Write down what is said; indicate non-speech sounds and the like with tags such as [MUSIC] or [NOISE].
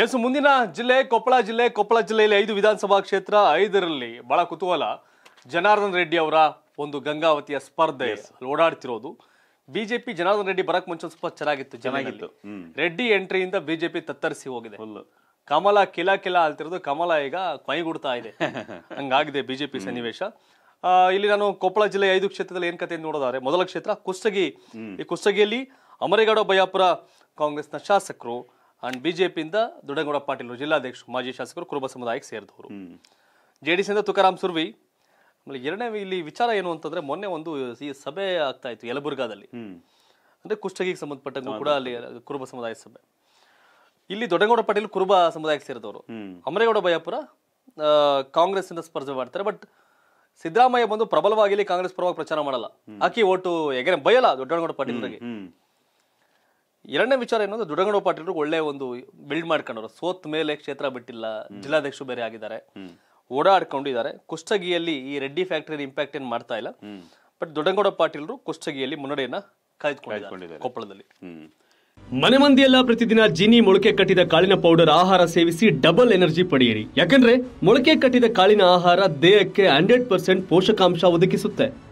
S ಮುಂದಿನ ಜಿಲ್ಲೆ ಕೊಪ್ಪಳ ಜಿಲ್ಲೆ ಕೊಪ್ಪಳ ಜಿಲ್ಲೆಯಲ್ಲಿ ಐದು ವಿಧಾನಸಭಾ ಕ್ಷೇತ್ರ ಐದರಲ್ಲಿ ಬಹಳ ಕುತೂಹಲ ಜನಾರ್ದನ್ ರೆಡ್ಡಿ ಅವರ ಒಂದು ಗಂಗಾವತಿಯ ಸ್ಪರ್ಧೆ ಓಡಾಡ್ತಿರೋದು ಬಿಜೆಪಿ ಜನಾರ್ದನ್ ರೆಡ್ಡಿ ಬರಕ್ ಮುಂಚೆ ಸ್ವಲ್ಪ ಚೆನ್ನಾಗಿತ್ತು ಚೆನ್ನಾಗಿತ್ತು ರೆಡ್ಡಿ ಎಂಟ್ರಿಯಿಂದ ಬಿಜೆಪಿ ತತ್ತರಿಸಿ ಹೋಗಿದೆ ಕಮಲ ಕಿಲ ಕಿಲ ಅಲ್ತಿರೋದು ಕಮಲ ಈಗ ಕೊಯ್ಗುಡ್ತಾ ಇದೆ [LAUGHS] ಹಂಗಾಗಿದೆ ಬಿಜೆಪಿ ಸನ್ನಿವೇಶ ಇಲ್ಲಿ ನಾನು ಕೊಪ್ಪಳ ಜಿಲ್ಲೆ ಐದು ಕ್ಷೇತ್ರದಲ್ಲಿ ಏನ್ ಕತೆ ನೋಡೋದಾದ್ರೆ ಮೊದಲ ಕ್ಷೇತ್ರ ಕುಸ್ತಗಿ ಈ ಕುಸ್ತಗಿಯಲ್ಲಿ ಅಮರೇಗಡ ಬಯಾಪುರ ಕಾಂಗ್ರೆಸ್ನ ಶಾಸಕರು ಅಂಡ್ ಬಿಜೆಪಿಯಿಂದ ದೊಡ್ಡಗೌಡ ಪಾಟೀಲ್ ಜಿಲ್ಲಾಧ್ಯಕ್ಷರು ಮಾಜಿ ಶಾಸಕರು ಕುರುಬ ಸಮುದಾಯಕ್ಕೆ ಸೇರಿದವರು ಜೆ ಡಿ ಸಿಯಿಂದ ತುಕಾರಾಮ್ ಸುರ್ವಿ ಆಮೇಲೆ ಎರಡನೇ ಇಲ್ಲಿ ವಿಚಾರ ಏನು ಅಂತಂದ್ರೆ ಮೊನ್ನೆ ಒಂದು ಈ ಸಭೆ ಆಗ್ತಾ ಇತ್ತು ಯಲಬುರ್ಗಾದಲ್ಲಿ ಅಂದ್ರೆ ಕುಷ್ಟಗಿಗೆ ಸಂಬಂಧಪಟ್ಟಂಗೂ ಕೂಡ ಅಲ್ಲಿ ಕುರುಬ ಸಮುದಾಯ ಸಭೆ ಇಲ್ಲಿ ದೊಡ್ಡಗೌಡ ಪಾಟೀಲ್ ಕುರುಬ ಸಮುದಾಯಕ್ಕೆ ಸೇರಿದವರು ಅಮರೇಗೌಡ ಬಯಾಪುರ ಕಾಂಗ್ರೆಸ್ ಇಂದ ಸ್ಪರ್ಧೆ ಮಾಡ್ತಾರೆ ಬಟ್ ಸಿದ್ದರಾಮಯ್ಯ ಬಂದು ಪ್ರಬಲವಾಗಿ ಕಾಂಗ್ರೆಸ್ ಪರವಾಗಿ ಪ್ರಚಾರ ಮಾಡಲ್ಲ ಆಕಿ ಓಟು ಎಗರೆ ಬಯಲ್ಲ ದೊಡ್ಡಗೌಡ ಬಗ್ಗೆ ಎರಡನೇ ವಿಚಾರ ಏನಂದ್ರೆ ದುಡಗಣ ಪಾಟೀಲ್ ಒಳ್ಳೆ ಒಂದು ಬಿಲ್ಡ್ ಮಾಡ್ಕೊಂಡ್ರು ಸೋತ್ ಮೇಲೆ ಕ್ಷೇತ್ರ ಬಿಟ್ಟಿಲ್ಲ ಜಿಲ್ಲಾಧ್ಯಕ್ಷರು ಬೇರೆ ಆಗಿದ್ದಾರೆ ಓಡಾಡ್ಕೊಂಡಿದ್ದಾರೆ ಕುಷ್ಟಗಿಯಲ್ಲಿ ಈ ರೆಡ್ಡಿ ಫ್ಯಾಕ್ಟರಿ ಇಂಪ್ಯಾಕ್ಟ್ ಏನ್ ಮಾಡ್ತಾ ಇಲ್ಲ ಬಟ್ ದೊಡ್ಡಗೌಡ ಪಾಟೀಲ್ ಕುಷ್ಟಗಿಯಲ್ಲಿ ಮುನ್ನಡೆಯನ್ನ ಕಾಯ್ದುಕೊಂಡಿದ್ದಾರೆ ಕೊಪ್ಪಳದಲ್ಲಿ ಮನೆ ಮಂದಿಯೆಲ್ಲ ಪ್ರತಿದಿನ ಜಿನಿ ಮೊಳಕೆ ಕಟ್ಟಿದ ಕಾಳಿನ ಪೌಡರ್ ಆಹಾರ ಸೇವಿಸಿ ಡಬಲ್ ಎನರ್ಜಿ ಪಡೆಯಿರಿ ಯಾಕಂದ್ರೆ ಮೊಳಕೆ ಕಟ್ಟಿದ ಕಾಳಿನ ಆಹಾರ ದೇಹಕ್ಕೆ ಹಂಡ್ರೆಡ್ ಪರ್ಸೆಂಟ್ ಪೋಷಕಾಂಶ ಒದಗಿಸುತ್ತೆ